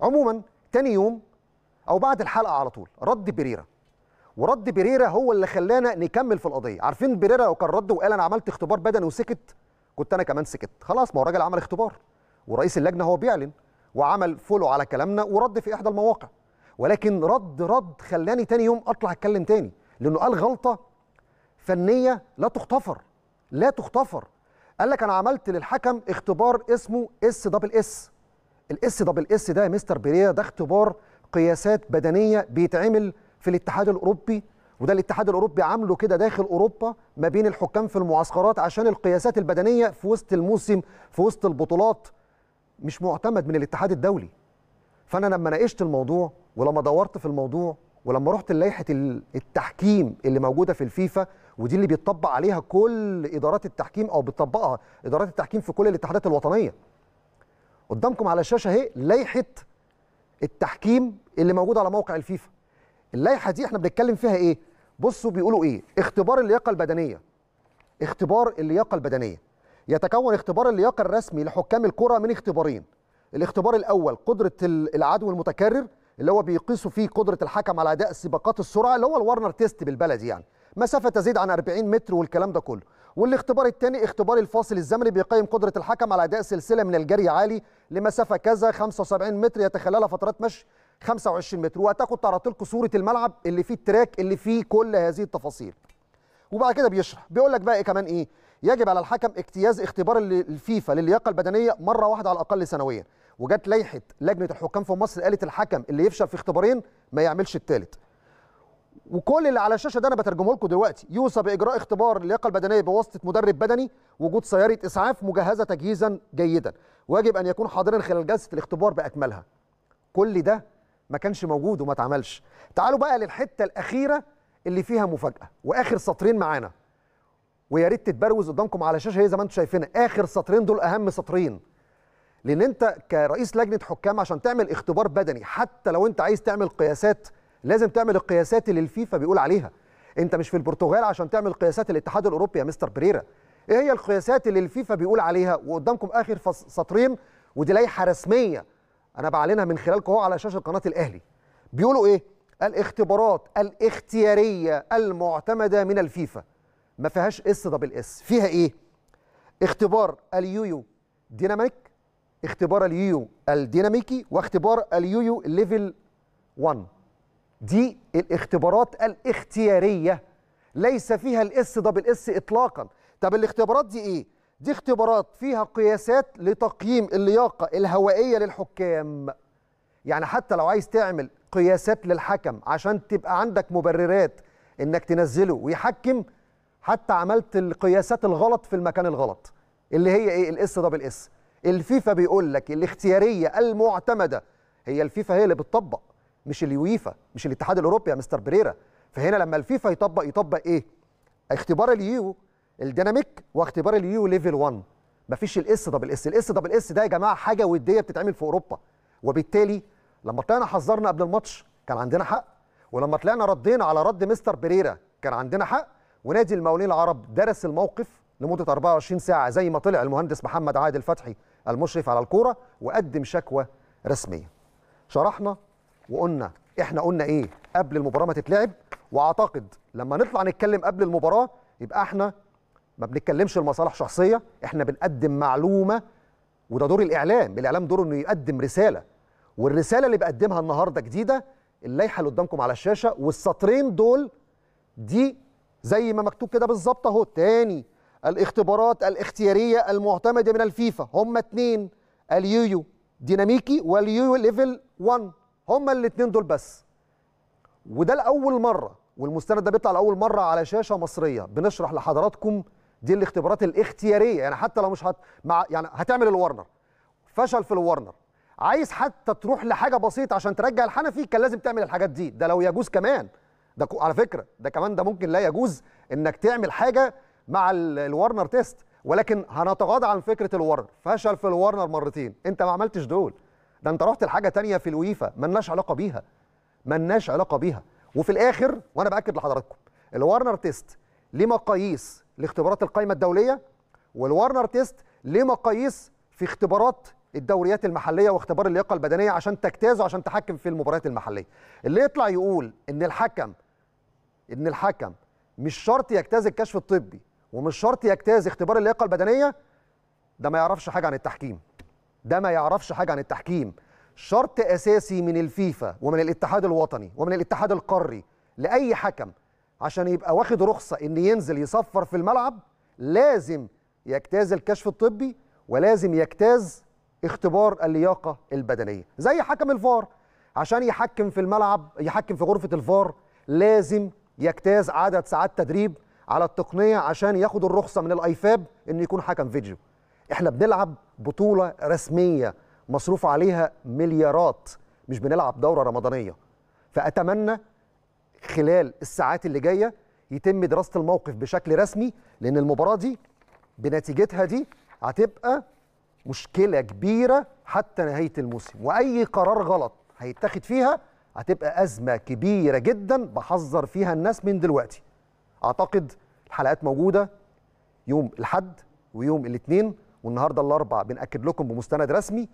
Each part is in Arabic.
عموما تاني يوم او بعد الحلقه على طول رد بيريرا ورد بيريرا هو اللي خلانا نكمل في القضيه عارفين بيريرا لو كان رد وقال انا عملت اختبار بدني وسكت كنت انا كمان سكت خلاص ما هو الراجل عمل اختبار ورئيس اللجنه هو بيعلن وعمل فولو على كلامنا ورد في احدى المواقع ولكن رد رد خلاني تاني يوم اطلع اتكلم تاني لانه قال غلطه فنيه لا تغتفر لا تغتفر قال لك انا عملت للحكم اختبار اسمه اس دبل اس الاس دبل اس ده يا مستر بيريرا ده اختبار قياسات بدنيه بيتعمل في الاتحاد الاوروبي وده الاتحاد الاوروبي عامله كده داخل اوروبا ما بين الحكام في المعسكرات عشان القياسات البدنيه في وسط الموسم في وسط البطولات مش معتمد من الاتحاد الدولي فانا لما ناقشت الموضوع ولما دورت في الموضوع ولما رحت لائحه التحكيم اللي موجوده في الفيفا ودي اللي بيطبق عليها كل ادارات التحكيم او بتطبقها ادارات التحكيم في كل الاتحادات الوطنيه قدامكم على الشاشه اهي لائحه التحكيم اللي موجوده على موقع الفيفا اللائحه دي احنا بنتكلم فيها ايه بصوا بيقولوا ايه اختبار اللياقه البدنيه اختبار اللياقه البدنيه يتكون اختبار اللياقه الرسمي لحكام الكره من اختبارين الاختبار الاول قدره العدو المتكرر اللي هو بيقيسوا فيه قدره الحكم على اداء سباقات السرعه اللي هو الورنر تيست بالبلدي يعني مسافه تزيد عن 40 متر والكلام ده كله والاختبار الثاني اختبار الفاصل الزمني بيقيم قدره الحكم على اداء سلسله من الجري عالي لمسافه كذا 75 متر يتخللها فترات مشي 25 متر وهتاخد تعرضت لكم صوره الملعب اللي فيه التراك اللي فيه كل هذه التفاصيل وبعد كده بيشرح بيقول لك بقى إيه كمان ايه يجب على الحكم اجتياز اختبار الفيفا للياقه البدنيه مره واحده على الاقل سنويا وجت لائحه لجنه الحكام في مصر قالت الحكم اللي يفشل في اختبارين ما يعملش الثالث وكل اللي على الشاشه ده انا بترجمه لكم دلوقتي يوصى باجراء اختبار اللياقه البدنيه بواسطه مدرب بدني وجود سياره اسعاف مجهزه تجهيزا جيدا ويجب ان يكون حاضرا خلال جلسه الاختبار باكملها كل ده ما كانش موجود وما اتعملش تعالوا بقى للحته الاخيره اللي فيها مفاجاه واخر سطرين معانا ويا ريت تتبروز قدامكم على الشاشه هي زي ما انتم شايفين اخر سطرين دول اهم سطرين لان انت كرئيس لجنه حكام عشان تعمل اختبار بدني حتى لو انت عايز تعمل قياسات لازم تعمل القياسات اللي الفيفا بيقول عليها انت مش في البرتغال عشان تعمل قياسات الاتحاد الاوروبي يا مستر بريرا ايه هي القياسات اللي الفيفا بيقول عليها وقدامكم اخر سطرين ودي لائحه رسميه انا بعلنها من خلالكم اهو على شاشه قناه الاهلي بيقولوا ايه الاختبارات الاختياريه المعتمده من الفيفا ما فيهاش اس دبل اس فيها ايه اختبار اليويو ديناميك اختبار اليويو الديناميكي واختبار اليويو ليفل 1 دي الاختبارات الاختياريه ليس فيها الاس دبل اس اطلاقا طب الاختبارات دي ايه دي اختبارات فيها قياسات لتقييم اللياقه الهوائيه للحكام يعني حتى لو عايز تعمل قياسات للحكم عشان تبقى عندك مبررات انك تنزله ويحكم حتى عملت القياسات الغلط في المكان الغلط اللي هي ايه الاس دبل اس الفيفا بيقول لك الاختياريه المعتمده هي الفيفا هي اللي بتطبق مش اليويفا مش الاتحاد الاوروبي يا مستر بريرا فهنا لما الفيفا يطبق يطبق ايه اختبار اليو الديناميك واختبار اليو ليفل 1 مفيش الاس دبل اس الاس دبل اس ده يا جماعه حاجه وديه بتتعمل في اوروبا وبالتالي لما طلعنا حذرنا قبل الماتش كان عندنا حق ولما طلعنا ردينا على رد مستر بريرا كان عندنا حق ونادي المقاولين العرب درس الموقف لمده 24 ساعه زي ما طلع المهندس محمد عادل فتحي المشرف على الكوره وقدم شكوى رسميه شرحنا وقلنا احنا قلنا ايه قبل المباراه ما تتلعب واعتقد لما نطلع نتكلم قبل المباراه يبقى احنا ما بنتكلمش لمصالح شخصيه احنا بنقدم معلومه وده دور الاعلام الاعلام دوره انه يقدم رساله والرساله اللي بقدمها النهارده جديده اللائحه اللي قدامكم على الشاشه والسطرين دول دي زي ما مكتوب كده بالظبط اهو تاني الاختبارات الاختياريه المعتمده من الفيفا هم اتنين اليويو ديناميكي واليويو ليفل 1 هما الاثنين دول بس وده لاول مره والمستند ده بيطلع لاول مره على شاشه مصريه بنشرح لحضراتكم دي الاختبارات الاختياريه يعني حتى لو مش هت... مع... يعني هتعمل الورنر فشل في الورنر عايز حتى تروح لحاجه بسيطه عشان ترجع الحنفي كان لازم تعمل الحاجات دي ده لو يجوز كمان ده على فكره ده كمان ده ممكن لا يجوز انك تعمل حاجه مع الورنر تيست ولكن هنتغاضى عن فكره الورنر فشل في الورنر مرتين انت ما عملتش دول ده انت رحت لحاجه تانية في الويفا ملناش علاقه بيها ملناش علاقه بيها وفي الاخر وانا باكد لحضراتكم الورنر تيست ليه مقاييس لاختبارات القائمه الدوليه والورنر تيست ليه مقاييس في اختبارات الدوريات المحليه واختبار اللياقه البدنيه عشان تجتازه عشان تحكم في المباريات المحليه اللي يطلع يقول ان الحكم ان الحكم مش شرط يجتاز الكشف الطبي ومش شرط يجتاز اختبار اللياقه البدنيه ده ما يعرفش حاجه عن التحكيم ده ما يعرفش حاجه عن التحكيم شرط اساسي من الفيفا ومن الاتحاد الوطني ومن الاتحاد القاري لاي حكم عشان يبقى واخد رخصه ان ينزل يصفر في الملعب لازم يجتاز الكشف الطبي ولازم يجتاز اختبار اللياقه البدنيه زي حكم الفار عشان يحكم في الملعب يحكم في غرفه الفار لازم يجتاز عدد ساعات تدريب على التقنيه عشان ياخد الرخصه من الايفاب انه يكون حكم فيديو احنا بنلعب بطوله رسميه مصروف عليها مليارات مش بنلعب دوره رمضانيه فاتمنى خلال الساعات اللي جايه يتم دراسه الموقف بشكل رسمي لان المباراه دي بنتيجتها دي هتبقى مشكله كبيره حتى نهايه الموسم واي قرار غلط هيتاخد فيها هتبقى ازمه كبيره جدا بحذر فيها الناس من دلوقتي اعتقد الحلقات موجوده يوم الاحد ويوم الاثنين والنهارده الاربعاء بناكد لكم بمستند رسمي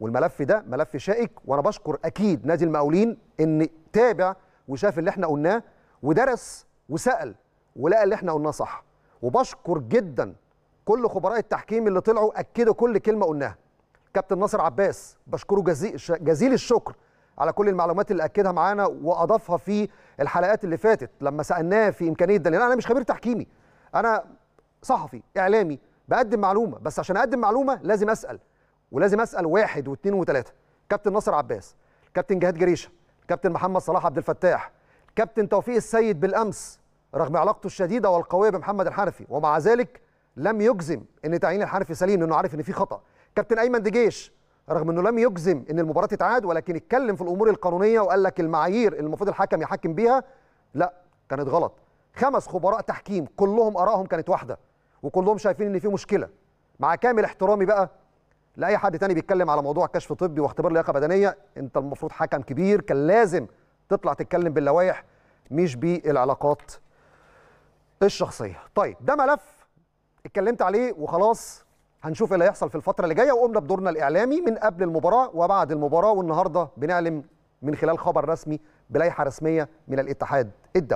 والملف ده ملف شائك وانا بشكر اكيد نادي المقاولين ان تابع وشاف اللي احنا قلناه ودرس وسال ولقى اللي احنا قلناه صح وبشكر جدا كل خبراء التحكيم اللي طلعوا اكدوا كل كلمه قلناها كابتن ناصر عباس بشكره جزيل, جزيل الشكر على كل المعلومات اللي اكدها معانا واضافها في الحلقات اللي فاتت لما سالناه في امكانيه ده انا مش خبير تحكيمي انا صحفي اعلامي بقدم معلومه بس عشان اقدم معلومه لازم اسال ولازم اسال واحد واثنين وثلاثه كابتن ناصر عباس كابتن جهاد جريشه كابتن محمد صلاح عبد الفتاح كابتن توفيق السيد بالامس رغم علاقته الشديده والقويه بمحمد الحنفي ومع ذلك لم يجزم ان تعيين الحنفي سليم لانه عارف ان في خطا كابتن ايمن دجيش رغم انه لم يجزم ان المباراه تتعاد ولكن اتكلم في الامور القانونيه وقال لك المعايير اللي المفروض الحكم يحكم بيها لا كانت غلط خمس خبراء تحكيم كلهم ارائهم كانت واحده وكلهم شايفين ان في مشكله مع كامل احترامي بقى لاي حد تاني بيتكلم على موضوع كشف طبي واختبار لياقه بدنيه انت المفروض حكم كبير كان لازم تطلع تتكلم باللوائح مش بالعلاقات الشخصيه طيب ده ملف اتكلمت عليه وخلاص هنشوف إيه اللي هيحصل في الفتره اللي جايه وقمنا بدورنا الاعلامي من قبل المباراه وبعد المباراه والنهارده بنعلم من خلال خبر رسمي بلائحه رسميه من الاتحاد الدولي